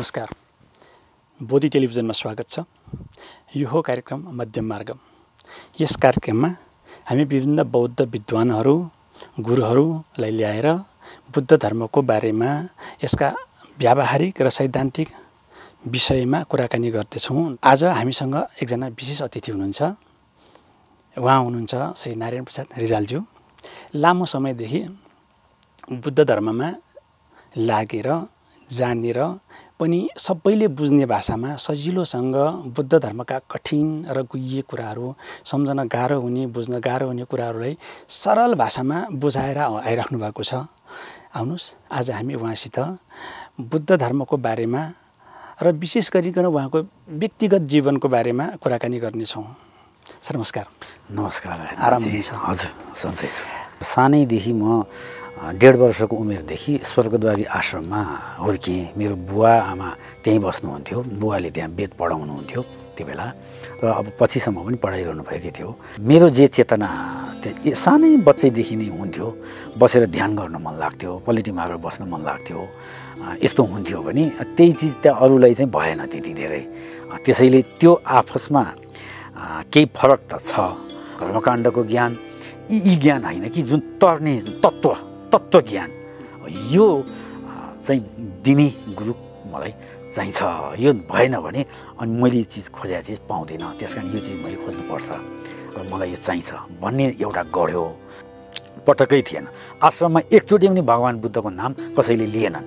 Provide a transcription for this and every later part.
नमस्कार बोधि टेलिभिजनमा स्वागत छ यो हो कार्यक्रम मध्यम मार्ग यस कार्यक्रममा हामी विभिन्न बौद्ध विद्वानहरू गुरुहरूलाई ल्याएर बुद्ध धर्मको बारेमा यसका व्यावहारिक र सैद्धान्तिक विषयमा कुराकानी गर्दछौँ आज हामीसँग एकजना विशेष अतिथि हुनुहुन्छ उहाँ हुनुहुन्छ श्री नारायण प्रसाद रिजालज्यू लामो समयदेखि बुद्ध धर्ममा लागेर जानेर पनि सबैले बुझ्ने भाषामा सजिलोसँग बुद्ध धर्मका कठिन र गुह्य कुराहरू सम्झन गाह्रो हुने बुझ्न गाह्रो हुने कुराहरूलाई सरल भाषामा बुझाएर आइराख्नु भएको छ आउनुहोस् आज हामी उहाँसित बुद्ध धर्मको बारेमा र विशेष गरिकन उहाँको व्यक्तिगत जीवनको बारेमा कुराकानी गर्नेछौँ सर नमस्कार नमस्कार आराम हजुर सन्चै छु सानैदेखि म डेढ वर्षको उमेरदेखि स्वर्गद्वारी आश्रममा हुर्किएँ मेरो बुवा आमा त्यहीँ बस्नुहुन्थ्यो बुवाले त्यहाँ वेद पढाउनुहुन्थ्यो त्यो बेला र अब पछिसम्म पनि पढाइरहनु भएकै थियो मेरो जे चेतना सानै बच्चैदेखि नै हुन्थ्यो बसेर ध्यान गर्न मन लाग्थ्यो पलिटिमा आएर बस्न मन लाग्थ्यो यस्तो हुन्थ्यो भने त्यही चिज त्यहाँ अरूलाई चाहिँ भएन त्यति धेरै त्यसैले त्यो आपसमा केही फरक त छ कर्मकाण्डको ज्ञान यी यी ज्ञान होइन कि जुन तर्ने तत्त्व तत्त्व ज्ञान यो चाहिँ दिने गुरु मलाई चाहिन्छ यो भएन भने अनि मैले यो चिज खोजेको चिज पाउँदिनँ त्यस कारण यो चिज मैले खोज्नुपर्छ र मलाई यो चाहिन्छ भन्ने एउटा गढ्यो पटकै थिएन आश्रममा एकचोटि पनि भगवान् बुद्धको नाम कसैले लिएनन्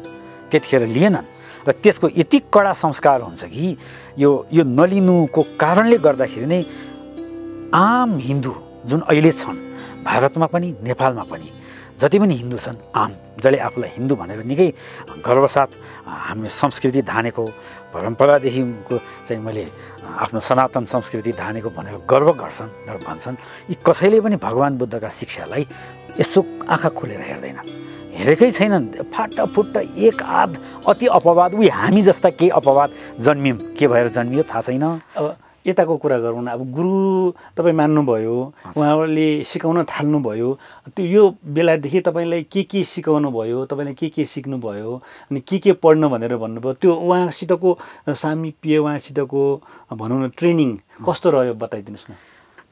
त्यतिखेर लिएनन् र त्यसको यति कडा संस्कार हुन्छ कि यो यो नलिनुको कारणले गर्दाखेरि नै आम हिन्दू जुन अहिले छन् भारतमा पनि नेपालमा पनि जति पनि हिन्दू छन् आम जसले आफूलाई हिन्दू भनेर निकै गर्वसाथ हाम्रो संस्कृति धानेको परम्परादेखिको चाहिँ मैले आफ्नो सनातन संस्कृति धानेको भनेर गर्व गर्छन् र भन्छन् यी कसैले पनि भगवान् बुद्धका शिक्षालाई यसो आँखा खोलेर हेर्दैन हेरेकै छैनन् फाटाफुट्टा एक आध अति अपवाद उयो हामी जस्ता केही अपवाद जन्मियौँ के भएर जन्मियो थाहा छैन अब यताको कुरा गरौँ न अब गुरु तपाईँ मान्नुभयो उहाँले सिकाउन थाल्नुभयो त्यो यो बेलादेखि तपाईँलाई के के सिकाउनु भयो तपाईँले के के सिक्नुभयो अनि के के पढ्नु भनेर भन्नुभयो त्यो उहाँसितको सामिप्य उहाँसितको भनौँ न ट्रेनिङ कस्तो रह्यो बताइदिनुहोस् न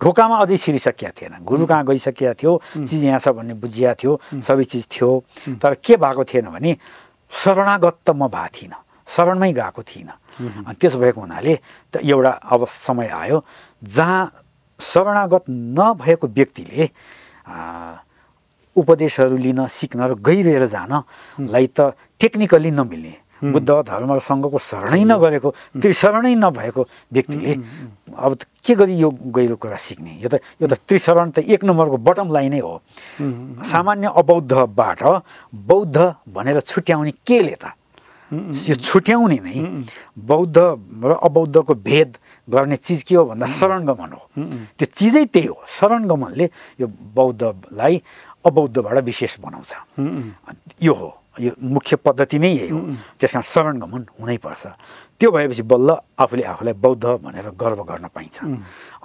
ढोकामा अझै छिरिसकेका थिएन गुरु कहाँ गइसकेका थियो चिज यहाँ छ भन्ने बुझिया थियो सबै चिज थियो तर के भएको थिएन भने शरणागत त म भएको थिइनँ शरणमै गएको थिइनँ अनि त्यसो भएको हुनाले त एउटा अब समय आयो जहाँ शरणागत नभएको व्यक्तिले उपदेशहरू लिन सिक्न र गइरहेर जानलाई त टेक्निकली नमिल्ने बुद्ध धर्म सङ्घको शरणै नगरेको त्रिशरणै नभएको व्यक्तिले अब के गरी यो गहिरो कुरा सिक्ने यो त यो त त्रिशरण त एक नम्बरको बटम लाइनै हो सामान्य अबौद्धबाट बौद्ध भनेर छुट्याउने केले त यो छुट्याउने नै बौद्ध र अबौद्धको भेद गर्ने चिज के हो भन्दा शरणगमन हो त्यो चिजै त्यही हो शरणगमनले यो बौद्धलाई अबौद्धबाट विशेष बनाउँछ यो हो यो मुख्य पद्धति नै यही हो त्यस कारण शरण गमन हुनैपर्छ त्यो भएपछि बल्ल आफूले आफूलाई बौद्ध भनेर गर्व गर्न पाइन्छ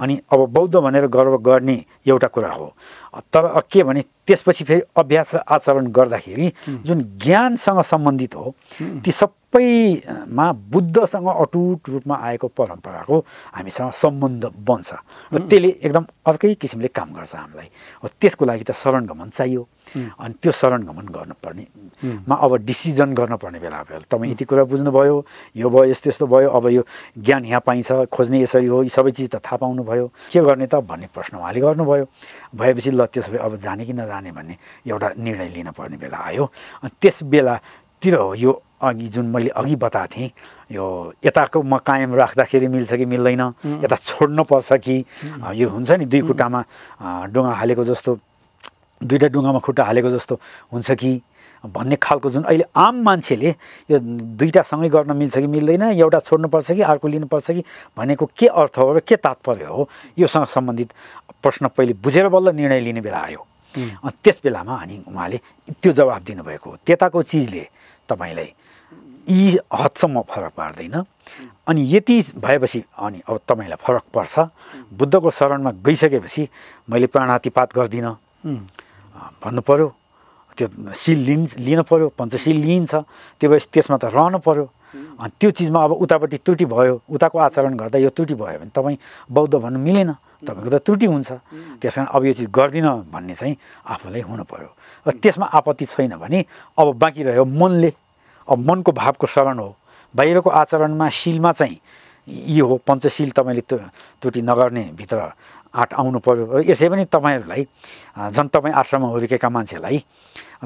अनि अब बौद्ध भनेर गर्व गर्ने एउटा कुरा हो तर के भने त्यसपछि फेरि अभ्यास आचरण गर्दाखेरि जुन ज्ञानसँग सम्बन्धित हो ती सबैमा बुद्धसँग अटुट रूपमा आएको परम्पराको हामीसँग सम्बन्ध बन्छ र त्यसले एकदम अर्कै किसिमले काम गर्छ हामीलाई हो त्यसको लागि त शरण गमन चाहियो अनि त्यो शरण गमन गर्नुपर्नेमा अब डिसिजन गर्नुपर्ने बेला भयो तपाईँ यति कुरा बुझ्नुभयो यो भयो यस्तो यस्तो भयो अब यो ज्ञान यहाँ पाइन्छ खोज्ने यसरी हो यी सबै चिज त थाहा पाउनुभयो के गर्ने त भन्ने प्रश्न उहाँले गर्नुभयो भएपछि ल त्यसो भए अब जाने कि नजाने भन्ने एउटा निर्णय लिन पर्ने बेला आयो अनि त्यस बेलातिर हो यो अघि जुन मैले अघि बताएको थिएँ यो यताको म कायम राख्दाखेरि मिल्छ कि मिल्दैन यता छोड्नुपर्छ कि यो हुन्छ नि दुई खुट्टामा डुङ्गा हालेको जस्तो दुइटा डुङ्गामा खुट्टा हालेको जस्तो हुन्छ कि भन्ने खालको जुन अहिले आम मान्छेले यो सँगै गर्न मिल्छ कि मिल्दैन एउटा छोड्नुपर्छ कि अर्को लिनुपर्छ कि भनेको के अर्थ हो र के तात्पर्य हो योसँग सम्बन्धित प्रश्न पहिले बुझेर बल्ल निर्णय लिने बेला आयो त्यस बेलामा अनि उहाँले त्यो जवाब दिनुभएको हो त्यताको चिजले तपाईँलाई यी हदसम्म फरक पार्दैन अनि यति भएपछि अनि अब तपाईँलाई फरक पर्छ बुद्धको शरणमा गइसकेपछि मैले प्राणातिपात गर्दिनँ भन्नु पऱ्यो त्यो सिल लिन लिनु पऱ्यो पञ्चशील लिइन्छ त्यो भएपछि त्यसमा त रहनु पऱ्यो अनि त्यो चिजमा अब उतापट्टि त्रुटि भयो उताको आचरण गर्दा यो त्रुटि भयो भने तपाईँ बौद्ध भन्नु मिलेन तपाईँको त त्रुटि हुन्छ त्यस कारण अब यो चिज गर्दिनँ भन्ने चाहिँ आफूलाई हुनु पऱ्यो र त्यसमा आपत्ति छैन भने अब बाँकी रह्यो मनले अब मनको भावको शरण हो बाहिरको आचरणमा सिलमा चाहिँ यी हो पञ्चशील तपाईँले त्यो त्रुटि नगर्ने भित्र आँट आउनु पर्यो यसै पनि तपाईँहरूलाई झन् तपाईँ आश्रममा हुर्केका मान्छेलाई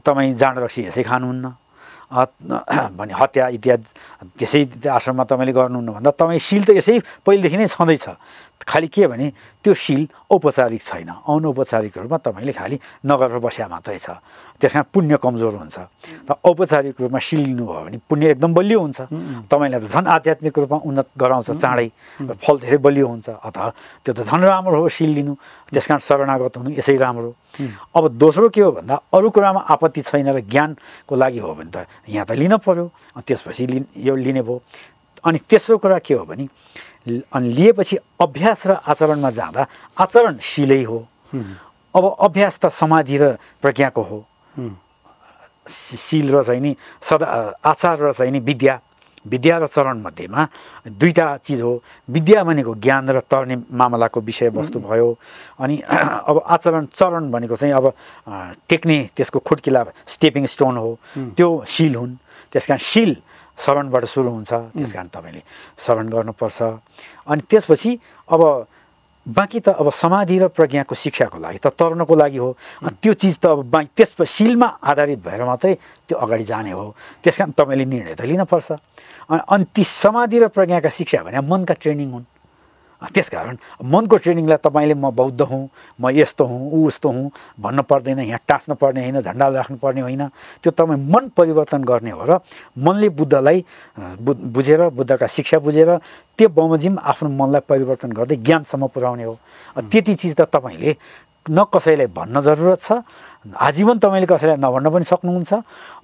तपाईँ जाँड रक्सी यसै खानुहुन्न भने हत्या इत्यादि त्यसै आश्रममा तपाईँले गर्नुहुन्न भन्दा तपाईँ सिल त यसै पहिलेदेखि नै छँदैछ खालि के भने त्यो सिल औपचारिक छैन अनौपचारिक रूपमा तपाईँले खालि नगरेर बस्या मात्रै छ त्यस पुण्य कमजोर हुन्छ र औपचारिक रूपमा भयो भने पुण्य एकदम बलियो हुन्छ तपाईँलाई त झन् आध्यात्मिक रूपमा उन्नत गराउँछ चाँडै फल धेरै बलियो हुन्छ अत त्यो त झन् राम्रो हो सिलिनु त्यस कारण शरणागत हुनु यसै राम्रो अब दोस्रो के हो भन्दा अरू कुरामा आपत्ति छैन र ज्ञानको लागि हो भने त यहाँ त लिन पऱ्यो त्यसपछि लि यो लिने भयो अनि तेस्रो कुरा के हो भने अनि लिएपछि अभ्यास र आचरणमा जाँदा आचरण आचरणशीलै हो अब अभ्यास त समाधि र प्रज्ञाको हो सिल र चाहिँ नि सदा आचार र चाहिँ नि विद्या विद्या र चरण मध्येमा दुईवटा चिज हो विद्या भनेको ज्ञान र तर्ने मामलाको विषयवस्तु भयो अनि अब आचरण चरण भनेको चाहिँ अब टेक्ने त्यसको खुट्किला स्टेपिङ स्टोन हो त्यो सिल हुन् त्यस कारण शील शरणबाट सुरु हुन्छ त्यस कारण तपाईँले शरण गर्नुपर्छ अनि त्यसपछि अब बाँकी त अब समाधि र प्रज्ञाको शिक्षाको लागि त तर्नको लागि हो त्यो चिज त अब बाँकी त्यस शिलमा आधारित भएर मात्रै त्यो अगाडि जाने हो त्यस कारण तपाईँले निर्णय त लिनपर्छ अनि ती समाधि र प्रज्ञाका शिक्षा भने मनका ट्रेनिङ हुन् त्यस कारण मनको ट्रेनिङलाई तपाईँले म बौद्ध हुँ म यस्तो हुँ ऊ उस्तो हुँ भन्नु पर्दैन यहाँ टाँच्न पर्ने होइन झन्डा पर्ने होइन त्यो तपाईँ मन परिवर्तन गर्ने हो र मनले बुद्धलाई बु बुझेर बुद्धका शिक्षा बुझेर त्यो बमोजिम आफ्नो मनलाई परिवर्तन गर्दै ज्ञानसम्म पुर्याउने हो त्यति चिज त तपाईँले न कसैलाई भन्न जरुरत छ आजीवन तपाईँले कसैलाई नभन्न पनि सक्नुहुन्छ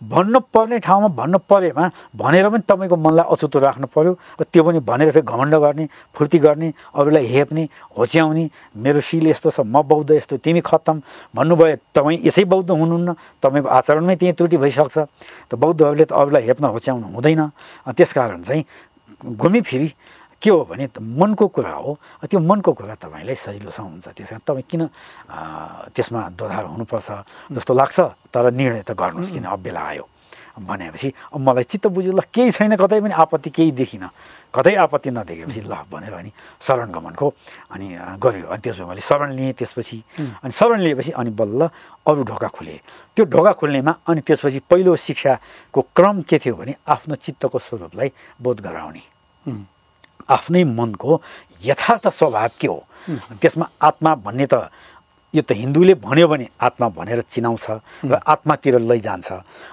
भन्नु पर्ने ठाउँमा भन्नु परेमा भनेर पनि तपाईँको मनलाई अछुतो राख्नु पऱ्यो र त्यो पनि भनेर फेरि घमण्ड गर्ने फुर्ती गर्ने अरूलाई हेप्ने होच्याउने मेरो शिल यस्तो छ म बौद्ध यस्तो तिमी खत्तम भन्नुभयो तपाईँ यसै बौद्ध हुनुहुन्न तपाईँको आचरणमै त्यहीँ त्रुटि भइसक्छ त बौद्धहरूले त अरूलाई हेप्न होच्याउनु हुँदैन त्यस कारण चाहिँ घुमिफिरी के हो भने मनको कुरा हो त्यो मनको कुरा तपाईँलाई सजिलोसँग हुन्छ त्यस कारण तपाईँ किन त्यसमा दोधार हुनुपर्छ जस्तो लाग्छ तर निर्णय त गर्नुहोस् किन अब बेला आयो भनेपछि अब मलाई चित्त बुझ्यो ल केही छैन कतै पनि आपत्ति केही देखिनँ कतै आपत्ति नदेखेपछि ल भनेर अनि शरण गमनको अनि गऱ्यो अनि त्यसमा मैले शरण लिएँ त्यसपछि अनि शरण लिएपछि अनि बल्ल अरू ढोका खुलेँ त्यो ढोका खुल्नेमा अनि त्यसपछि पहिलो शिक्षाको क्रम के थियो भने आफ्नो चित्तको स्वरूपलाई बोध गराउने आफ्नै मनको यथार्थ स्वभाव के हो त्यसमा आत्मा भन्ने त यो त हिन्दूले भन्यो भने आत्मा भनेर चिनाउँछ र आत्मातिर लैजान्छ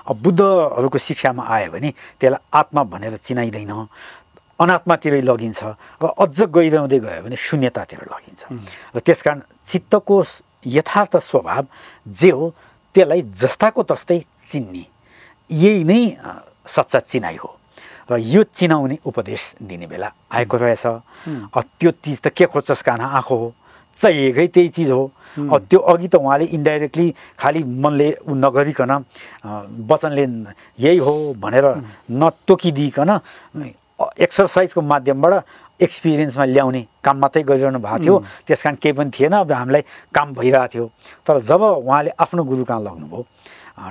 अब बुद्धहरूको शिक्षामा आयो भने त्यसलाई आत्मा भनेर चिनाइँदैन अनात्मातिरै लगिन्छ र अझ गइरहँदै गयो भने शून्यतातिर लगिन्छ र त्यसकारण चित्तको यथार्थ स्वभाव जे हो त्यसलाई जस्ताको तस्तै चिन्ने यही नै सच्चा चिनाइ हो र यो चिनाउने उपदेश दिने बेला आएको रहेछ त्यो चिज त के खोज्छस् काना आँखो हो चाहिएकै त्यही चिज हो त्यो अघि त उहाँले इन्डाइरेक्टली खालि मनले ऊ नगरिकन वचनले यही हो भनेर नतोकिदिइकन एक्सर्साइजको माध्यमबाट एक्सपिरियन्समा ल्याउने काम मात्रै गरिरहनु भएको थियो त्यस कारण केही पनि थिएन अब हामीलाई काम भइरहेको थियो तर जब उहाँले आफ्नो गुरु कहाँ लग्नुभयो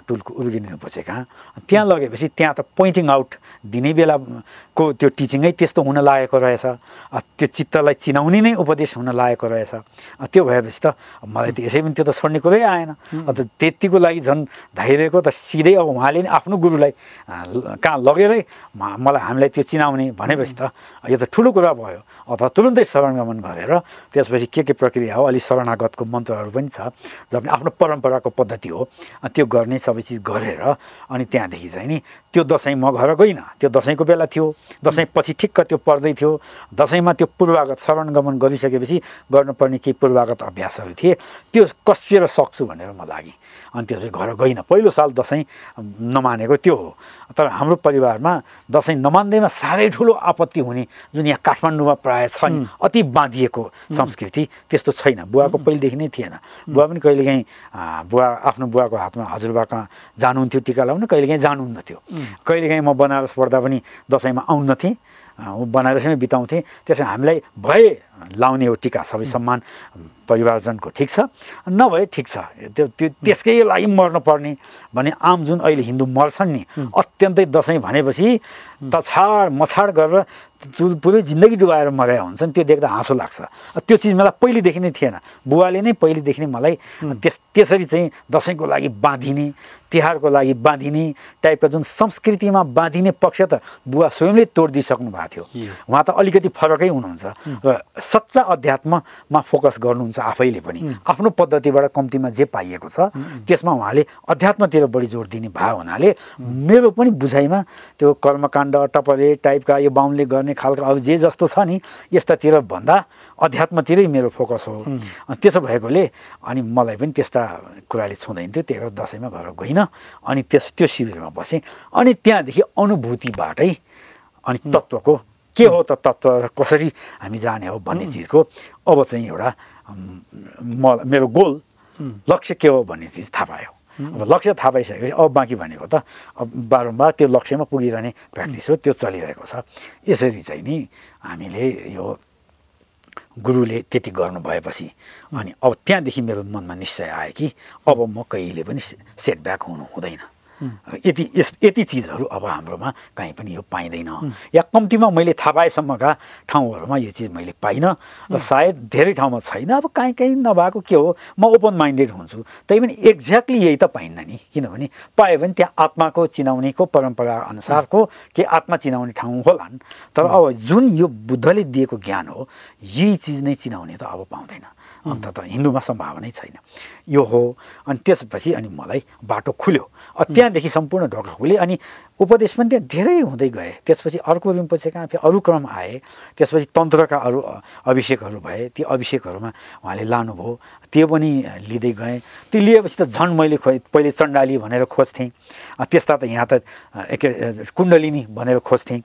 टुलको उर्गिनु कहाँ त्यहाँ लगेपछि त्यहाँ त पोइन्टिङ आउट दिने बेलाको त्यो टिचिङै त्यस्तो हुन लागेको रहेछ त्यो चित्तलाई चिनाउने नै उपदेश हुन लागेको रहेछ त्यो भएपछि त मलाई त यसै पनि त्यो त छोड्ने कुरै आएन अन्त त्यतिको लागि झन् धाइरहेको त सिधै अब उहाँले नि आफ्नो गुरुलाई कहाँ लगेरै मलाई हामीलाई त्यो चिनाउने भनेपछि त यो त ठुलो कुरा भयो अथवा तुरुन्तै शरणगमन गरेर त्यसपछि के के प्रक्रिया हो अलि शरणागतको मन्त्रहरू पनि छ जब आफ्नो परम्पराको पद्धति हो त्यो गर्ने गर्ने सबै चिज गरेर अनि त्यहाँदेखि चाहिँ नि त्यो दसैँ म घर गइनँ त्यो दसैँको बेला थियो दसैँ पछि ठिक्क त्यो पर्दै थियो दसैँमा त्यो पूर्वागत शरणगमन गरिसकेपछि गर्नुपर्ने केही पूर्वागत अभ्यासहरू थिए त्यो कसिएर सक्छु भनेर म लागेँ अनि त्यसपछि घर गइनँ पहिलो साल दसैँ नमानेको त्यो हो तर हाम्रो परिवारमा दसैँ नमान्दैमा साह्रै ठुलो आपत्ति हुने जुन यहाँ काठमाडौँमा प्रायः छ नि अति बाँधिएको संस्कृति त्यस्तो छैन बुवाको पहिलेदेखि नै थिएन बुवा पनि कहिलेकाहीँ बुवा आफ्नो बुवाको हातमा हजुरबाकहाँ जानुहुन्थ्यो टिका लाउनु कहिलेकाहीँ थियो कहिलेकाहीँ म बनारस पढ्दा पनि दसैँमा आउन्नथेँ बनारसमै बिताउँथेँ त्यसै हामीलाई भए लाउने हो टिका सबै सम्मान परिवारजनको ठिक छ नभए ठिक छ त्यो त्यो त्यसकै लागि मर्नुपर्ने भने आम जुन अहिले हिन्दू मर्छन् नि अत्यन्तै दसैँ भनेपछि तछाड मछाड गरेर पुरै जिन्दगी डुबाएर हुन्छ हुन्छन् त्यो देख्दा हाँसो लाग्छ त्यो चिज मलाई पहिलेदेखि नै थिएन बुवाले नै पहिलेदेखि नै मलाई त्यस त्यसरी चाहिँ दसैँको लागि बाँधिने तिहारको लागि बाँधिने टाइपका जुन संस्कृतिमा बाँधिने पक्ष त बुवा स्वयंले तोडिदिइसक्नु भएको थियो उहाँ त अलिकति फरकै हुनुहुन्छ र सच्चा अध्यात्ममा फोकस गर्नुहुन्छ आफैले पनि आफ्नो पद्धतिबाट कम्तीमा जे पाइएको छ त्यसमा उहाँले अध्यात्मतिर बढी जोड दिने भयो हुनाले मेरो पनि बुझाइमा त्यो कर्मकाण्ड टपले टाइपका यो बाहुनले गर्ने खालको अब जे जस्तो छ नि यस्तातिर भन्दा अध्यात्मतिरै मेरो फोकस हो त्यसो भएकोले अनि मलाई पनि त्यस्ता कुराले छुँदैन थियो त्यही भएर दसैँमा घर गइनँ अनि त्यस त्यो शिविरमा बसेँ अनि त्यहाँदेखि अनुभूतिबाटै अनि तत्त्वको के हो त तत्त्व र कसरी हामी जाने हो भन्ने चिजको अब चाहिँ एउटा म मेरो गोल लक्ष्य के हो भन्ने चिज थाहा पायो अब लक्ष्य थाहा पाइसकेपछि अब बाँकी भनेको त अब बारम्बार त्यो लक्ष्यमा पुगिरहने प्र्याक्टिस हो त्यो चलिरहेको छ यसरी चाहिँ नि हामीले यो गुरुले त्यति गर्नु भएपछि अनि अब त्यहाँदेखि मेरो मनमा निश्चय आयो कि अब म कहिले पनि सेटब्याक हुनु हुँदैन यति यस यति चिजहरू अब हाम्रोमा कहीँ पनि यो पाइँदैन या कम्तीमा मैले थाहा पाएसम्मका ठाउँहरूमा यो चिज मैले पाइनँ र सायद धेरै ठाउँमा छैन अब काहीँ काहीँ नभएको के हो म ओपन माइन्डेड हुन्छु तै पनि एक्ज्याक्टली यही त पाइन्न नि किनभने पायो भने त्यहाँ आत्माको चिनाउनेको परम्परा अनुसारको के आत्मा चिनाउने ठाउँ होलान् तर अब जुन यो बुद्धले दिएको ज्ञान हो यही चिज नै चिनाउने त अब पाउँदैन अन्त त हिन्दूमा सम्भावनै छैन यो हो अनि त्यसपछि अनि मलाई बाटो खुल्यो त्यहाँदेखि सम्पूर्ण ढोका खुल्यो अनि उपदेश पनि त्यहाँ धेरै हुँदै गए त्यसपछि अर्को रिम्पोछे कहाँ फेरि अरू क्रम आए त्यसपछि तन्त्रका अरू अभिषेकहरू भए ती अभिषेकहरूमा उहाँले लानुभयो त्यो पनि लिँदै गएँ त्यो लिएपछि त झन् मैले खो पहिले चण्डाली भनेर खोज्थेँ त्यस्ता त यहाँ त एक कुण्डलिनी भनेर खोज्थेँ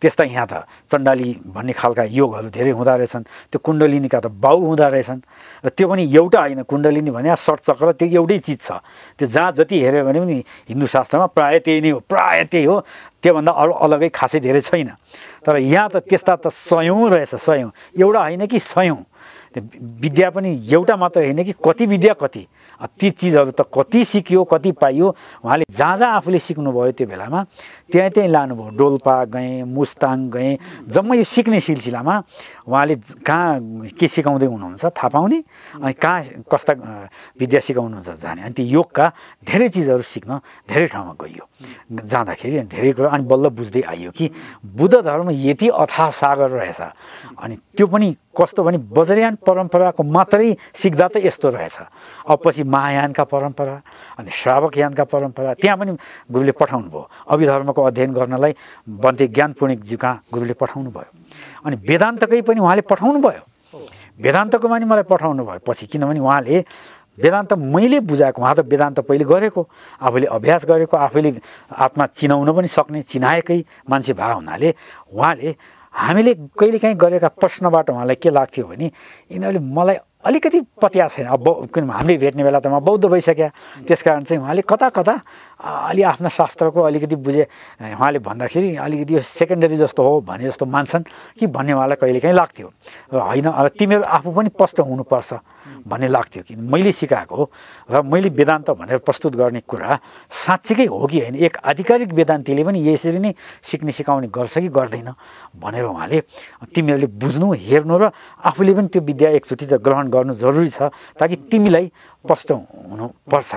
त्यस्ता यहाँ त चण्डाली भन्ने खालका योगहरू धेरै हुँदो रहेछन् त्यो कुण्डलिनीका त बाउ हुँदो रहेछन् र त्यो पनि एउटा होइन कुण्डलिनी भने चक्र त्यो एउटै चिज छ त्यो जहाँ जति हेऱ्यो भने पनि हिन्दू शास्त्रमा प्रायः त्यही नै हो प्रायः त्यही हो त्योभन्दा अरू अलगै खासै धेरै छैन तर यहाँ त त्यस्ता त सयौँ रहेछ सयौँ एउटा होइन कि सयौँ त्यो विद्या पनि एउटा मात्र होइन कि कति विद्या कति ती चिजहरू त कति सिकियो कति पाइयो उहाँले जहाँ जहाँ आफूले सिक्नुभयो त्यो बेलामा त्यहीँ त्यहीँ लानुभयो डोल्पा गएँ मुस्ताङ गएँ जम्मै यो सिक्ने सिलसिलामा उहाँले कहाँ के सिकाउँदै हुनुहुन्छ थाहा पाउने अनि कहाँ कस्ता विद्या सिकाउनुहुन्छ जाने अनि त्यो योगका धेरै चिजहरू सिक्न धेरै ठाउँमा गइयो जाँदाखेरि अनि धेरै कुरा अनि बल्ल बुझ्दै आइयो कि बुद्ध धर्म यति अथा सागर रहेछ अनि त्यो पनि कस्तो भने बजरियान परम्पराको मात्रै सिक्दा त यस्तो रहेछ अब पछि महायानका परम्परा अनि श्रावकयानका परम्परा त्यहाँ पनि गुरुले पठाउनु भयो अभिधर्मको अध्ययन गर्नलाई बन्ते ज्ञानपूर्णिकज्यू कहाँ गुरुले पठाउनु भयो अनि वेदान्तकै पनि उहाँले पठाउनु भयो वेदान्तको पनि मलाई पठाउनु भयो पछि किनभने उहाँले वेदान्त मैले बुझाएको उहाँ त वेदान्त पहिले गरेको आफूले अभ्यास गरेको आफैले आत्मा चिनाउन पनि सक्ने चिनाएकै मान्छे भए हुनाले उहाँले हामीले कहिलेकाहीँ गरेका प्रश्नबाट उहाँलाई के लाग्थ्यो भने यिनीहरूले मलाई अलिकति पत्या छैन अब किन हामीले भेट्ने बेला त म बौद्ध भइसक्यो त्यस कारण चाहिँ उहाँले कता कता अलि आफ्नो शास्त्रको अलिकति बुझे उहाँले भन्दाखेरि अलिकति यो सेकेन्डरी जस्तो हो भने जस्तो मान्छन् कि भन्ने उहाँलाई कहिलेकाहीँ लाग्थ्यो र होइन तिमीहरू आफू पनि प्रष्ट हुनुपर्छ भन्ने लाग्थ्यो किन मैले सिकाएको र मैले वेदान्त भनेर प्रस्तुत गर्ने कुरा साँच्चीकै हो कि होइन एक आधिकारिक वेदान्तीले पनि यसरी नै सिक्ने सिकाउने गर्छ कि गर्दैन भनेर उहाँले तिमीहरूले बुझ्नु हेर्नु र आफूले पनि त्यो विद्या एकचोटि त ग्रहण गर्नु जरुरी छ ताकि तिमीलाई प्रष्ट हुनुपर्छ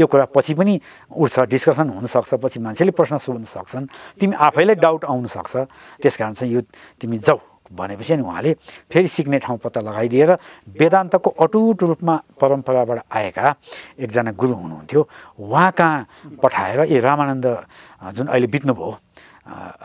यो कुरा पछि पनि उठ्छ डिस्कसन हुनसक्छ पछि मान्छेले प्रश्न सोध्न सक्छन् तिमी आफैलाई डाउट आउनसक्छ त्यस कारण चाहिँ यो तिमी जाऊ भनेपछि अनि उहाँले फेरि सिक्ने ठाउँ पत्ता लगाइदिएर वेदान्तको अटुट रूपमा परम्पराबाट आएका एकजना गुरु हुनुहुन्थ्यो उहाँ कहाँ पठाएर ए रामानन्द जुन अहिले बित्नुभयो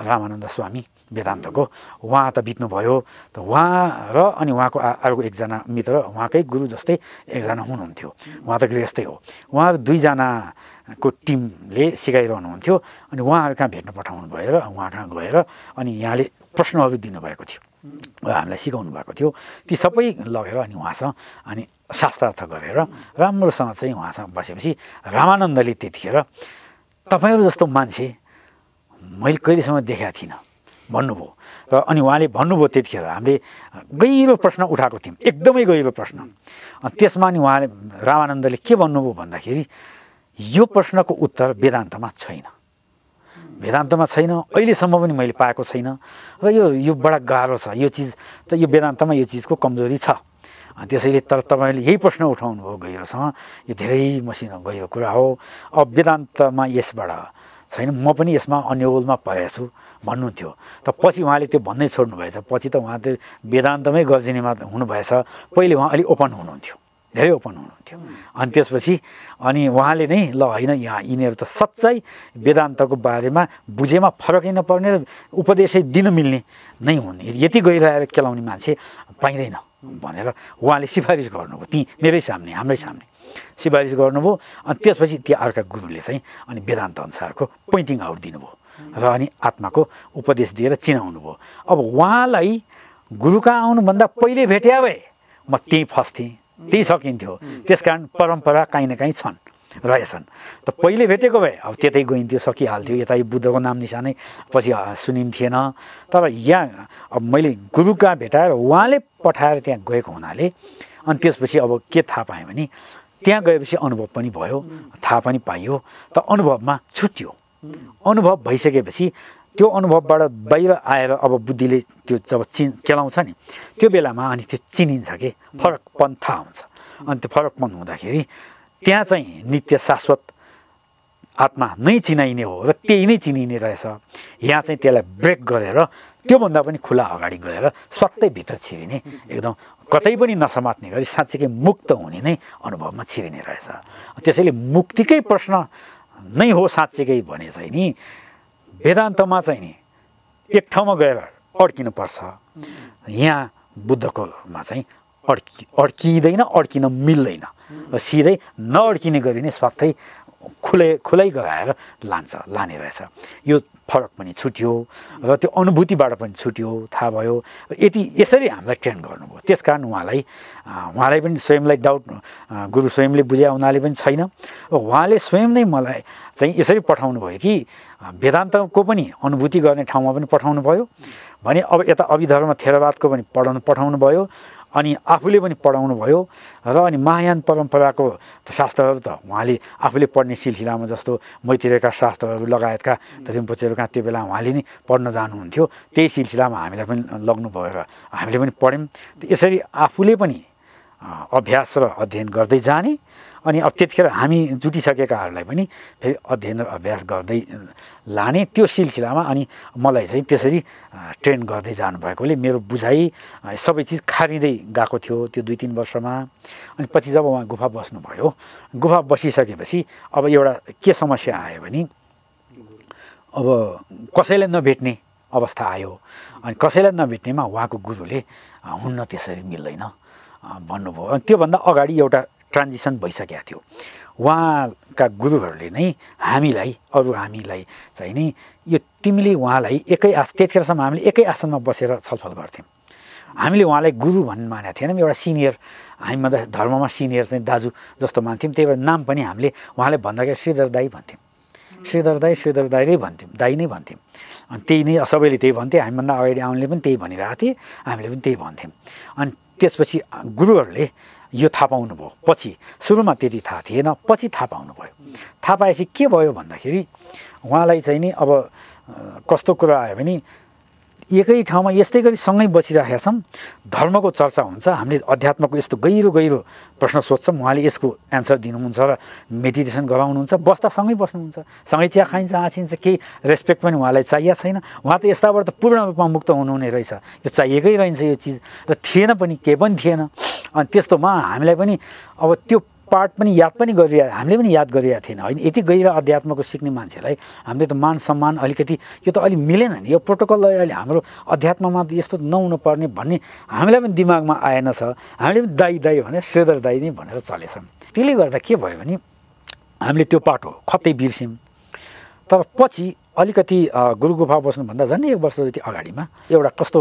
रामानन्द स्वामी वेदान्तको उहाँ त बित्नुभयो त उहाँ र अनि उहाँको अर्को एकजना मित्र उहाँकै गुरु जस्तै एकजना हुनुहुन्थ्यो उहाँ त गृहस्थै हो उहाँहरू दुईजनाको टिमले सिकाइरहनुहुन्थ्यो अनि उहाँहरू कहाँ भेट्न पठाउनु भएर उहाँ कहाँ गएर अनि यहाँले प्रश्नहरू दिनुभएको थियो हामीलाई सिकाउनु भएको थियो ती सबै लगेर अनि उहाँसँग अनि शास्त्रार्थ गरेर राम्रोसँग चाहिँ उहाँसँग बसेपछि रामानन्दले त्यतिखेर तपाईँहरू जस्तो मान्छे मैले कहिलेसम्म देखाएको थिइनँ भन्नुभयो र अनि उहाँले भन्नुभयो त्यतिखेर हामीले गहिरो प्रश्न उठाएको थियौँ एकदमै गहिरो प्रश्न अनि त्यसमा अनि उहाँले रामानन्दले के भन्नुभयो भन्दाखेरि यो प्रश्नको उत्तर वेदान्तमा छैन वेदान्तमा छैन अहिलेसम्म पनि मैले पाएको छैन र यो यो बडा गाह्रो छ यो चिज त यो वेदान्तमा यो चिजको कमजोरी छ त्यसैले तर तपाईँले यही प्रश्न उठाउनु हो गहिरोसँग यो धेरै मसिनो गहिरो कुरा हो अब वेदान्तमा यसबाट छैन म पनि यसमा अन्यलमा परेछु भन्नुहुन्थ्यो त पछि उहाँले त्यो भन्नै भएछ पछि त उहाँ त्यो वेदान्तमै गर्जिनेमा हुनुभएछ पहिले उहाँ अलिक ओपन हुनुहुन्थ्यो धेरै ओपन हुनुहुन्थ्यो अनि त्यसपछि अनि उहाँले नै ल होइन यहाँ यिनीहरू त सच्चाइ वेदान्तको बारेमा बुझेमा फरकै नपर्ने र उपदेशै दिन मिल्ने नै हुने यति गहिराएर केलाउने मान्छे पाइँदैन भनेर उहाँले सिफारिस गर्नुभयो ती मेरै सामने हाम्रै सामने सिफारिस गर्नुभयो अनि त्यसपछि ती अर्का गुरुले चाहिँ अनि वेदान्त अनुसारको पोइन्टिङ आउट दिनुभयो र अनि आत्माको उपदेश दिएर चिनाउनु भयो अब उहाँलाई गुरुका आउनुभन्दा पहिले भेट्या भए म त्यहीँ फस्थेँ त्यही सकिन्थ्यो त्यस कारण परम्परा काहीँ न काहीँ छन् रहेछन् त पहिले भेटेको भए अब त्यतै गइन्थ्यो सकिहाल्थ्यो यता यो बुद्धको नाम निशानै पछि सुनिन्थेन तर यहाँ अब मैले गुरुका कहाँ भेटाएर उहाँले पठाएर त्यहाँ गएको हुनाले अनि त्यसपछि अब के थाहा पाएँ भने त्यहाँ गएपछि अनुभव पनि भयो थाहा पनि पाइयो त अनुभवमा छुट्यो अनुभव भइसकेपछि त्यो अनुभवबाट बाहिर आएर अब बुद्धिले त्यो जब चिन् केलाउँछ नि त्यो बेलामा अनि त्यो चिनिन्छ कि फरक थाहा हुन्छ अनि त्यो फरकपन हुँदाखेरि त्यहाँ चाहिँ नित्य शाश्वत आत्मा नै चिनाइने हो र त्यही नै चिनिने रहेछ यहाँ चाहिँ त्यसलाई ब्रेक गरेर त्योभन्दा पनि खुला अगाडि गएर स्वात्तै भित्र छिरिने एकदम कतै पनि नसमात्ने गरी साँच्चीकै मुक्त हुने नै अनुभवमा छिरिने रहेछ त्यसैले मुक्तिकै प्रश्न नै हो साँच्चीकै भने चाहिँ नि वेदान्तमा चाहिँ नि एक ठाउँमा गएर अड्किनु पर्छ यहाँ बुद्धकोमा चाहिँ अड्कि अड्किँदैन अड्किन मिल्दैन सिधै नअड्किने गरी नै स्वार्थै खुलै खुलै गराएर लान्छ लाने रहेछ यो फरक पनि छुट्यो र त्यो अनुभूतिबाट पनि छुट्यो थाहा भयो यति यसरी हामीलाई ट्रेन गर्नुभयो त्यस कारण उहाँलाई उहाँलाई पनि स्वयंलाई डाउट गुरु स्वयंले बुझाइ हुनाले पनि छैन उहाँले स्वयं नै मलाई चाहिँ यसरी पठाउनु भयो कि वेदान्तको पनि अनुभूति गर्ने ठाउँमा पनि पठाउनु भयो भने अब यता अभिधर्म थेरवादको पनि पढाउनु पठाउनु भयो अनि आफूले पनि पढाउनु भयो र अनि महायान परम्पराको शास्त्रहरू त उहाँले आफूले पढ्ने सिलसिलामा जस्तो मैत्रीका शास्त्रहरू लगायतका कहाँ त्यो बेला उहाँले नै पढ्न जानुहुन्थ्यो त्यही सिलसिलामा हामीलाई पनि लग्नुभयो र हामीले पनि पढ्यौँ यसरी आफूले पनि अभ्यास र अध्ययन गर्दै जाने अनि अब त्यतिखेर हामी जुटिसकेकाहरूलाई पनि फेरि अध्ययन र अभ्यास गर्दै लाने त्यो सिलसिलामा अनि मलाई चाहिँ त्यसरी ट्रेन गर्दै जानुभएकोले मेरो बुझाइ सबै चिज खारिँदै गएको थियो त्यो दुई तिन वर्षमा अनि पछि जब उहाँ गुफा बस्नुभयो गुफा बसिसकेपछि अब एउटा के समस्या आयो भने अब कसैलाई नभेट्ने अवस्था आयो अनि कसैलाई नभेट्नेमा उहाँको गुरुले हुन्न त्यसरी मिल्दैन भन्नुभयो अनि त्योभन्दा अगाडि एउटा ट्रान्जिसन भइसकेको थियो उहाँका गुरुहरूले नै हामीलाई अरू हामीलाई चाहिँ नि यो तिमीले उहाँलाई एकै आस त्यतिखेरसम्म हामीले एकै आसनमा बसेर छलफल गर्थ्यौँ हामीले उहाँलाई गुरु भन्ने मानेको थिएनौँ एउटा सिनियर हामीभन्दा धर्ममा सिनियर चाहिँ दाजु जस्तो मान्थ्यौँ त्यही भएर नाम पनि हामीले उहाँलाई भन्दाखेरि श्रीधर दाई भन्थ्यौँ श्रीधर दाई श्रीधर दाई नै भन्थ्यौँ दाई नै भन्थ्यौँ अनि त्यही नै सबैले त्यही भन्थे हामीभन्दा अगाडि आउनेले पनि त्यही भनिरहेको थिए हामीले पनि त्यही भन्थ्यौँ अनि त्यसपछि गुरुहरूले यो थाहा पाउनुभयो पछि सुरुमा त्यति थाहा थिएन पछि थाहा पाउनुभयो थाहा पाएपछि के भयो भन्दाखेरि उहाँलाई चाहिँ नि अब कस्तो कुरा आयो भने एकै ठाउँमा यस्तै गरी सँगै बसिरहेका छौँ धर्मको चर्चा हुन्छ हामीले अध्यात्मको यस्तो गहिरो गहिरो प्रश्न सोध्छौँ उहाँले यसको एन्सर दिनुहुन्छ र मेडिटेसन गराउनुहुन्छ बस्दा सँगै बस्नुहुन्छ सँगै चिया खाइन्छ आँसिन्छ केही रेस्पेक्ट पनि उहाँलाई चाहिएको छैन उहाँ त यस्ताबाट त पूर्ण रूपमा मुक्त हुनुहुने रहेछ यो चाहिएकै रहन्छ यो चिज र थिएन पनि केही पनि थिएन अनि त्यस्तोमा हामीलाई पनि अब त्यो पार्ट पनि याद पनि गरिरहेको हामीले पनि याद गरिरहेको थिएन होइन यति गहिरो अध्यात्मको सिक्ने मान्छेलाई हामीले त मान सम्मान अलिकति यो त अलिक मिलेन नि यो प्रोटोकल अहिले हाम्रो अध्यात्ममा यस्तो नहुनु पर्ने भन्ने हामीलाई पनि दिमागमा आएन छ हामीले पनि दाई दाई भनेर श्रेदर दाई नै भनेर चलेछौँ त्यसले गर्दा के भयो भने हामीले त्यो पाठ हो खत्तै बिर्स्यौँ तर पछि अलिकति गुरु गुफा बस्नुभन्दा झन् एक वर्ष जति अगाडिमा एउटा कस्तो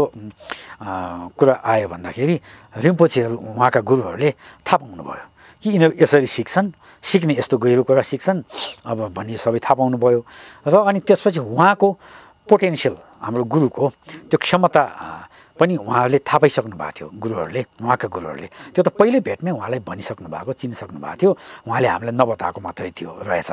कुरा आयो भन्दाखेरि रिम्पोछेहरू उहाँका गुरुहरूले थाहा पाउनुभयो कि यिनीहरू यसरी सिक्छन् सिक्ने यस्तो गहिरो कुरा सिक्छन् अब भन्ने सबै थाहा पाउनुभयो र अनि त्यसपछि उहाँको पोटेन्सियल हाम्रो गुरुको त्यो क्षमता पनि उहाँहरूले थाहा पाइसक्नु भएको थियो गुरुहरूले उहाँका गुरुहरूले त्यो त पहिले भेटमै उहाँलाई भनिसक्नु भएको चिनिसक्नु भएको थियो उहाँले हामीलाई नबताएको मात्रै थियो रहेछ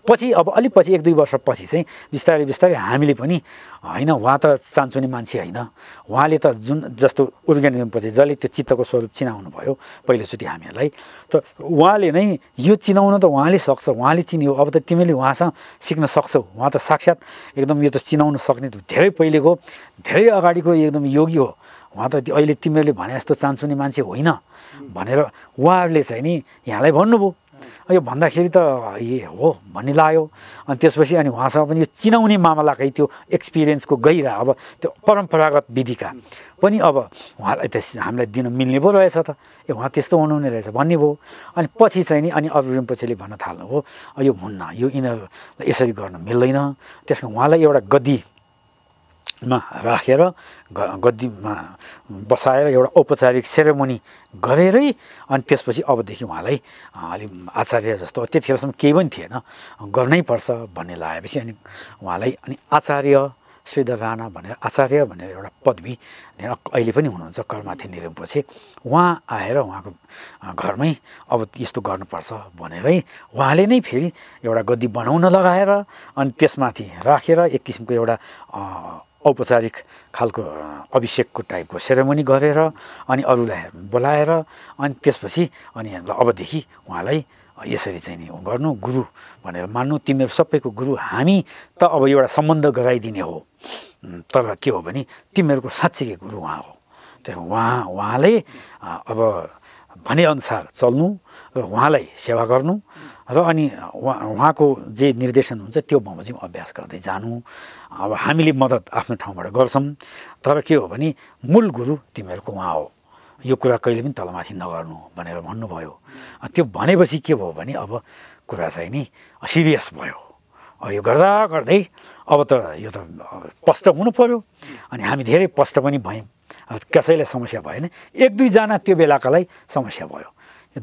अनि पछि अब अलिक पछि एक दुई वर्षपछि चाहिँ बिस्तारै बिस्तारै हामीले पनि होइन उहाँ त चान्चुने मान्छे होइन उहाँले त जुन जस्तो पछि जसले त्यो चित्तको स्वरूप चिनाउनु भयो पहिलोचोटि हामीहरूलाई त उहाँले नै यो चिनाउन त उहाँले सक्छ उहाँले चिन्यो अब त तिमीले उहाँसँग सिक्न सक्छौ उहाँ त साक्षात् एकदम यो त चिनाउन सक्ने धेरै पहिलेको धेरै अगाडिको एकदम योगी त्यो उहाँ त अहिले तिमीहरूले भने जस्तो चान्सुने मान्छे होइन भनेर उहाँहरूले चाहिँ नि यहाँलाई भन्नुभयो यो भन्दाखेरि त ए हो भन्ने लाग्यो अनि त्यसपछि अनि उहाँसँग पनि यो चिनाउने मामलाकै त्यो एक्सपिरियन्सको गहिरा अब त्यो परम्परागत विधिका पनि अब उहाँलाई त हामीलाई दिन मिल्ने पो रहेछ त ए उहाँ त्यस्तो हुनुहुने रहेछ भन्ने भयो अनि पछि चाहिँ नि अनि अरू रिम्पोछेले भन्न थाल्नुभयो यो हुन्न यो यिनीहरू यसरी गर्न मिल्दैन कारण उहाँलाई एउटा गद्दी मा राखेर गद्दीमा बसाएर एउटा औपचारिक सेरेमोनी गरेरै अनि त्यसपछि अबदेखि उहाँलाई अलि आचार्य जस्तो त्यतिखेरसम्म केही पनि थिएन गर्नै पर्छ भन्ने लागेपछि अनि उहाँलाई अनि आचार्य श्रीधर राणा भनेर आचार्य भनेर एउटा पदवी अहिले पनि हुनुहुन्छ कर्माथि निरम्पोछे उहाँ आएर उहाँको घरमै अब यस्तो गर्नुपर्छ भनेरै उहाँले नै फेरि एउटा गद्दी बनाउन लगाएर अनि त्यसमाथि राखेर एक किसिमको एउटा औपचारिक खालको अभिषेकको टाइपको सेरेमोनी गरेर अनि अरूलाई बोलाएर अनि त्यसपछि अनि अबदेखि उहाँलाई यसरी चाहिँ नि गर्नु गुरु भनेर मान्नु तिमीहरू सबैको गुरु हामी त अब एउटा सम्बन्ध गराइदिने हो तर के हो भने तिमीहरूको साँच्चीकै गुरु उहाँ हो त्यस उहाँ उहाँले अब भनेअनुसार चल्नु र उहाँलाई सेवा गर्नु र अनि उहाँ उहाँको जे निर्देशन हुन्छ त्यो चाहिँ अभ्यास गर्दै जानु अब हामीले मद्दत आफ्नो ठाउँबाट गर्छौँ तर के हो भने मूल गुरु तिमीहरूको उहाँ हो यो कुरा कहिले पनि तलमाथि नगर्नु भनेर भन्नुभयो त्यो भनेपछि के भयो भने अब कुरा चाहिँ नि सिरियस भयो यो गर्दा गर्दै अब त यो त पष्ट हुनु पऱ्यो अनि हामी धेरै पष्ट पनि भयौँ कसैलाई समस्या भएन एक दुईजना त्यो बेलाकालाई समस्या भयो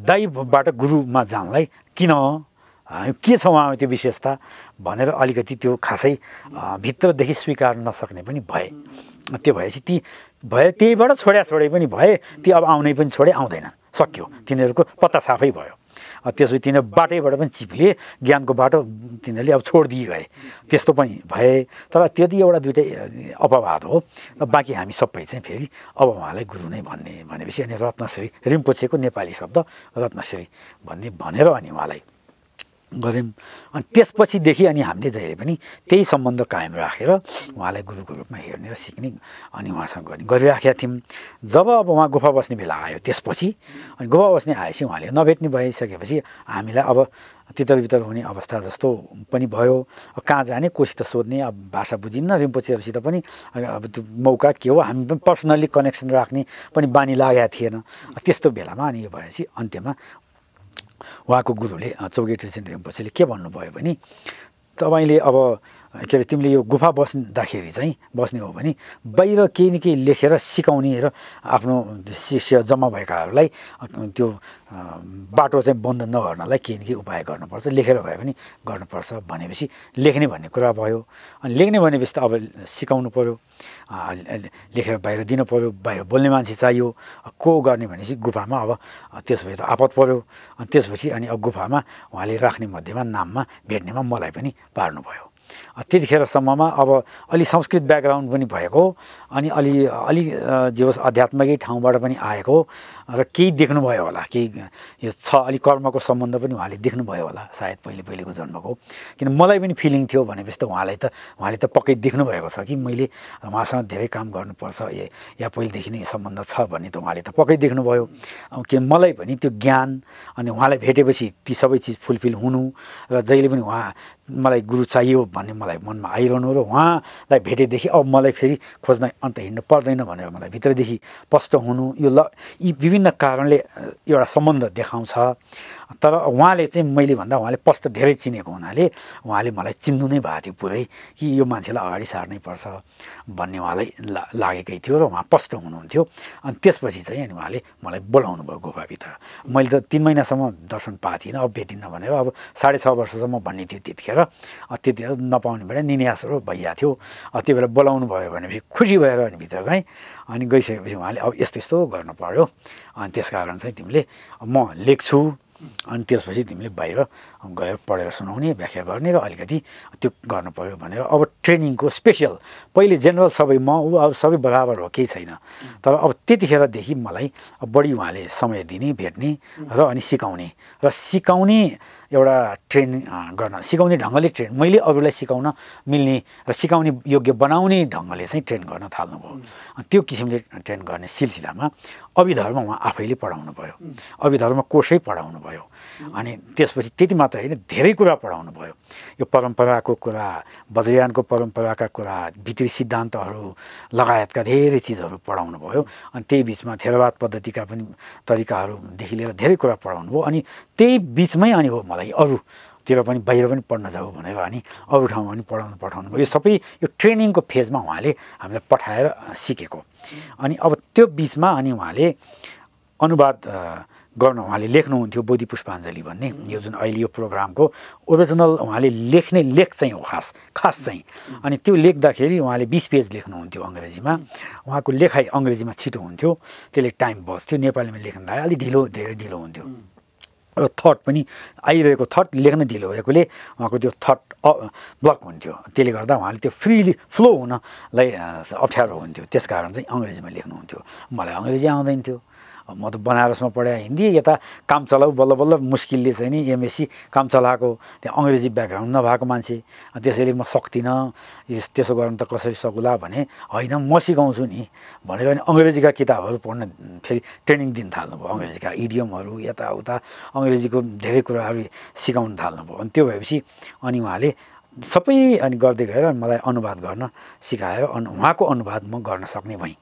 दाइबाट गुरुमा जानलाई किन के छ उहाँमा त्यो विशेषता भनेर अलिकति त्यो खासै भित्रदेखि स्वीकार नसक्ने पनि भए त्यो भएपछि ती भए त्यहीबाट छोड्या छोडे पनि भए ती अब आउनै पनि छोडे आउँदैनन् सक्यो तिनीहरूको पत्ता साफै भयो त्यसपछि तिनीहरू बाटैबाट पनि चिप्ले ज्ञानको बाटो तिनीहरूले अब छोडिदिए गए त्यस्तो पनि भए तर त्यति एउटा दुइटै अपवाद हो र बाँकी हामी सबै चाहिँ फेरि अब उहाँलाई गुरु नै भन्ने भनेपछि अनि रत्नश्री रिम्पोछेको नेपाली शब्द रत्नश्री भन्ने भनेर अनि उहाँलाई गऱ्यौँ अनि त्यसपछिदेखि अनि हामीले जहिले पनि त्यही सम्बन्ध कायम राखेर उहाँलाई गुरुको रूपमा हेर्ने र सिक्ने अनि उहाँसँग गर्ने गरिराखेका थियौँ जब अब उहाँ गुफा बस्ने बेला आयो त्यसपछि अनि गुफा बस्ने आएपछि उहाँले नभेट्ने भइसकेपछि हामीलाई अब तितर हुने अवस्था जस्तो पनि भयो कहाँ जाने कोसित सोध्ने अब भाषा बुझिन्न रिम्पोचेहरूसित पनि अब त्यो मौका के हो हामी पनि पर्सनल्ली कनेक्सन राख्ने पनि बानी लागेका थिएन त्यस्तो बेलामा अनि यो भएपछि अन्त्यमा उहाँको गुरुले चौकेटी कृष्ण बसेले के भन्नुभयो भने तपाईँले अब के अरे तिमीले यो गुफा बस्दाखेरि चाहिँ बस्ने हो भने बाहिर केही न केही लेखेर सिकाउने र आफ्नो शिष्य जम्मा भएकाहरूलाई त्यो बाटो चाहिँ बन्द नगर्नलाई केही न केही उपाय गर्नुपर्छ लेखेर भए पनि गर्नुपर्छ भनेपछि लेख्ने भन्ने कुरा भयो अनि लेख्ने भनेपछि त अब सिकाउनु पऱ्यो लेखेर बाहिर दिनु पऱ्यो बाहिर बोल्ने मान्छे चाहियो को गर्ने भनेपछि गुफामा अब त्यसपछि त आपत पऱ्यो अनि त्यसपछि अनि अब गुफामा उहाँले राख्ने मध्येमा नाममा भेट्नेमा मलाई पनि पार्नुभयो त्यतिखेरसम्ममा अब अलि संस्कृत ब्याकग्राउन्ड पनि भएको अनि अलि अलि जे होस् आध्यात्मिकै ठाउँबाट पनि आएको र केही देख्नुभयो होला केही यो छ अलिक कर्मको सम्बन्ध पनि उहाँले देख्नुभयो होला सायद पहिले पहिलेको जन्मको किन मलाई पनि फिलिङ थियो भनेपछि त उहाँलाई त उहाँले त पक्कै देख्नुभएको छ कि मैले उहाँसँग धेरै काम गर्नुपर्छ ए या पहिलेदेखि नै सम्बन्ध छ भन्ने त उहाँले त पक्कै देख्नुभयो के मलाई पनि त्यो ज्ञान अनि उहाँलाई भेटेपछि ती सबै चिज फुलफिल हुनु र जहिले पनि उहाँ मलाई गुरु चाहियो भन्ने मलाई मनमा आइरहनु र उहाँलाई भेटेदेखि अब मलाई फेरि खोज्न अन्त हिँड्नु पर्दैन भनेर मलाई भित्रदेखि स्पष्ट हुनु यो ल यी विभिन्न कारणले एउटा सम्बन्ध देखाउँछ तर उहाँले चाहिँ मैले भन्दा उहाँले पस्त धेरै चिनेको हुनाले उहाँले मलाई चिन्नु नै भएको थियो पुरै कि यो मान्छेलाई अगाडि सार्नै पर्छ भन्ने उहाँलाई ला लागेकै थियो र उहाँ पस्ट हुनुहुन्थ्यो अनि त्यसपछि चाहिँ अनि उहाँले मलाई बोलाउनु भयो गोपाभित्र मैले त तिन महिनासम्म दर्शन पाएको थिइनँ अब भेटिनँ भनेर अब साढे छ वर्षसम्म भन्ने थियो त्यतिखेर त्यतिखेर नपाउने भने निन्यासहरू भइरहेको थियो त्यो बेला बोलाउनु भयो भनेपछि खुसी भएर अनि भित्र गएँ अनि गइसकेपछि उहाँले अब यस्तो यस्तो गर्नु पऱ्यो अनि त्यस कारण चाहिँ तिमीले म लेख्छु अनि त्यसपछि तिमीले बाहिर गएर पढेर सुनाउने व्याख्या गर्ने र अलिकति त्यो गर्नु पऱ्यो भनेर अब ट्रेनिङको स्पेसियल पहिले जेनरल सबै म ऊ अब सबै बराबर हो केही छैन तर अब त्यतिखेरदेखि मलाई बढी उहाँले समय दिने भेट्ने र अनि सिकाउने र सिकाउने एउटा ट्रेन गर्न सिकाउने ढङ्गले ट्रेन मैले अरूलाई सिकाउन मिल्ने र सिकाउने योग्य बनाउने ढङ्गले चाहिँ ट्रेन गर्न थाल्नुभयो त्यो किसिमले ट्रेन गर्ने सिलसिलामा अभिधर्म उहाँ आफैले पढाउनु भयो अभिधर्म कोषै पढाउनु भयो अनि त्यसपछि त्यति मात्र होइन धेरै कुरा पढाउनु भयो यो परम्पराको कुरा बज्रयानको परम्पराका कुरा भित्री सिद्धान्तहरू लगायतका धेरै चिजहरू पढाउनु भयो अनि त्यही बिचमा थेरवाद पद्धतिका पनि तरिकाहरूदेखि लिएर धेरै कुरा पढाउनु भयो अनि त्यही बिचमै अनि हो मलाई अरूतिर पनि बाहिर पनि पढ्न जाऊ भनेर अनि अरू ठाउँमा पनि पढाउनु पठाउनु भयो यो सबै यो ट्रेनिङको फेजमा उहाँले हामीलाई पठाएर सिकेको अनि अब त्यो बिचमा अनि उहाँले अनुवाद गर्न उहाँले लेख्नुहुन्थ्यो बोधि पुष्पाञ्जली भन्ने यो जुन अहिले यो प्रोग्रामको ओरिजिनल उहाँले लेख्ने लेख चाहिँ हो खास खास चाहिँ अनि त्यो लेख्दाखेरि उहाँले बिस पेज लेख्नुहुन्थ्यो अङ्ग्रेजीमा उहाँको लेखाइ अङ्ग्रेजीमा छिटो हुन्थ्यो त्यसले टाइम बस्थ्यो नेपालीमा लेख्दा अलिक ढिलो धेरै ढिलो हुन्थ्यो र थट पनि आइरहेको थट लेख्न ढिलो भएकोले उहाँको त्यो थट ब्लक हुन्थ्यो त्यसले गर्दा उहाँले त्यो फ्रिली फ्लो हुनलाई अप्ठ्यारो हुन्थ्यो त्यस कारण चाहिँ अङ्ग्रेजीमा लेख्नुहुन्थ्यो मलाई अङ्ग्रेजी आउँदैन थियो म त बनारसमा पढाएँ हिन्दी यता काम चलाउ बल्ल बल्ल मुस्किलले चाहिँ नि एमएससी काम चलाएको त्यहाँ अङ्ग्रेजी ब्याकग्राउन्ड नभएको मान्छे त्यसैले म सक्दिनँ त्यसो गर्नु त कसरी सकुला भने होइन म सिकाउँछु नि भनेर अनि अङ्ग्रेजीका किताबहरू पढ्न फेरि ट्रेनिङ दिन थाल्नुभयो अङ्ग्रेजीका इडियमहरू यताउता अङ्ग्रेजीको धेरै कुराहरू सिकाउन थाल्नुभयो अनि त्यो भएपछि अनि उहाँले सबै अनि गर्दै गएर मलाई अनुवाद गर्न सिकायो अनु उहाँको अनुवाद म गर्न सक्ने भएँ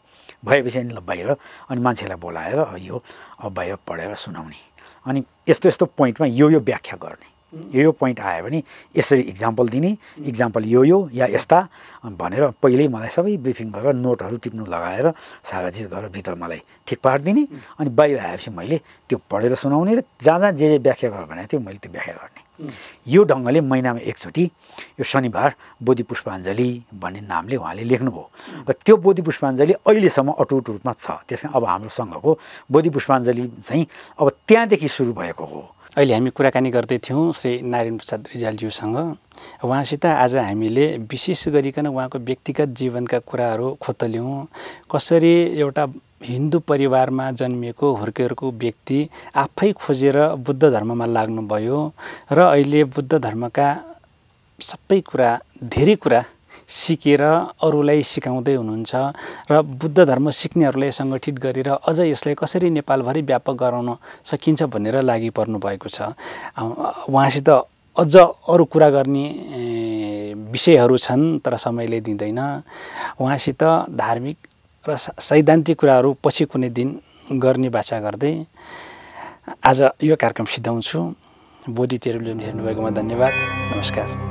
भएपछि अनि बाहिर अनि मान्छेलाई बोलाएर यो अब बाहिर पढेर सुनाउने अनि यस्तो यस्तो पोइन्टमा यो यो व्याख्या गर्ने यो यो पोइन्ट आयो भने यसरी इक्जाम्पल दिने इक्जाम्पल यो यो या यस्ता भनेर पहिल्यै मलाई सबै ब्रिफिङ गरेर नोटहरू टिप्नु लगाएर सारा चिज गरेर भित्र मलाई ठिक पारिदिने अनि बाहिर आएपछि मैले त्यो पढेर सुनाउने र जहाँ जहाँ जे जे व्याख्या गर भनेको थियो मैले त्यो व्याख्या गर्ने यो ढङ्गले महिनामा एकचोटि यो शनिबार बोधि पुष्पाञ्जली भन्ने नामले उहाँले लेख्नुभयो र त्यो बोधि पुष्पाञ्जली अहिलेसम्म अटुट रूपमा छ त्यस अब हाम्रो सङ्घको बोधि पुष्पाञ्जली चाहिँ अब त्यहाँदेखि सुरु भएको हो अहिले हामी कुराकानी गर्दै थियौँ श्री नारायण प्रसाद रिजालज्यूसँग उहाँसित आज हामीले विशेष गरिकन उहाँको व्यक्तिगत जीवनका कुराहरू खोतल्यौँ कसरी एउटा हिन्दू परिवारमा जन्मिएको हुर्केहरूको व्यक्ति आफै खोजेर बुद्ध धर्ममा लाग्नुभयो र अहिले बुद्ध धर्मका सबै कुरा धेरै कुरा सिकेर अरूलाई सिकाउँदै हुनुहुन्छ र बुद्ध धर्म सिक्नेहरूलाई सङ्गठित गरेर अझ यसलाई कसरी नेपालभरि व्यापक गराउन सकिन्छ भनेर लागि पर्नु भएको छ उहाँसित अझ अरू कुरा गर्ने विषयहरू छन् तर समयले दिँदैन उहाँसित धार्मिक र सैद्धान्तिक कुराहरू पछि कुनै दिन गर्ने बाचा गर्दै आज यो कार्यक्रम सिद्धाउँछु बोधी तेरुले हेर्नुभएकोमा धन्यवाद नमस्कार